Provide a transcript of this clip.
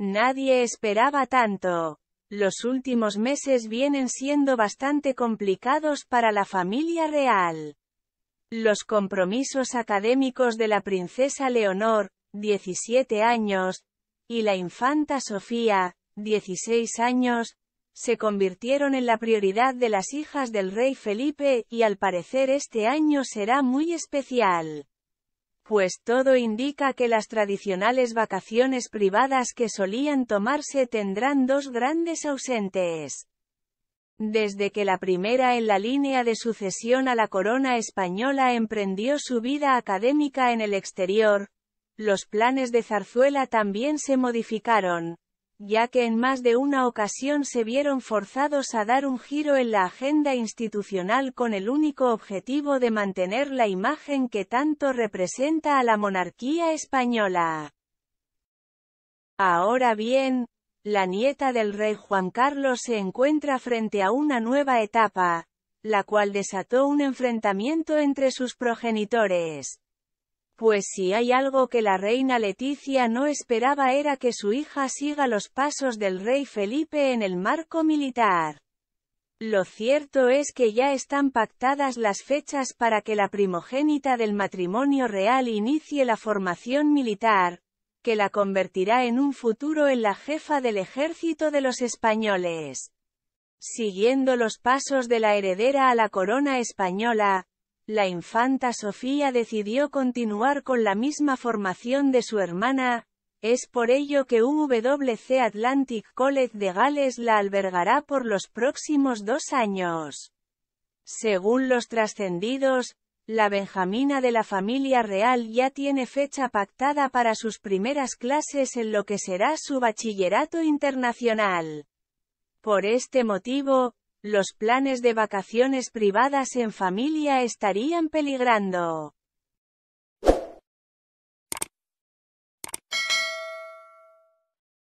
Nadie esperaba tanto. Los últimos meses vienen siendo bastante complicados para la familia real. Los compromisos académicos de la princesa Leonor, 17 años, y la infanta Sofía, 16 años, se convirtieron en la prioridad de las hijas del rey Felipe y al parecer este año será muy especial pues todo indica que las tradicionales vacaciones privadas que solían tomarse tendrán dos grandes ausentes. Desde que la primera en la línea de sucesión a la corona española emprendió su vida académica en el exterior, los planes de Zarzuela también se modificaron, ya que en más de una ocasión se vieron forzados a dar un giro en la agenda institucional con el único objetivo de mantener la imagen que tanto representa a la monarquía española. Ahora bien, la nieta del rey Juan Carlos se encuentra frente a una nueva etapa, la cual desató un enfrentamiento entre sus progenitores. Pues si hay algo que la reina Leticia no esperaba era que su hija siga los pasos del rey Felipe en el marco militar. Lo cierto es que ya están pactadas las fechas para que la primogénita del matrimonio real inicie la formación militar, que la convertirá en un futuro en la jefa del ejército de los españoles. Siguiendo los pasos de la heredera a la corona española, la infanta Sofía decidió continuar con la misma formación de su hermana, es por ello que WC Atlantic College de Gales la albergará por los próximos dos años. Según los trascendidos, la Benjamina de la familia real ya tiene fecha pactada para sus primeras clases en lo que será su bachillerato internacional. Por este motivo, los planes de vacaciones privadas en familia estarían peligrando.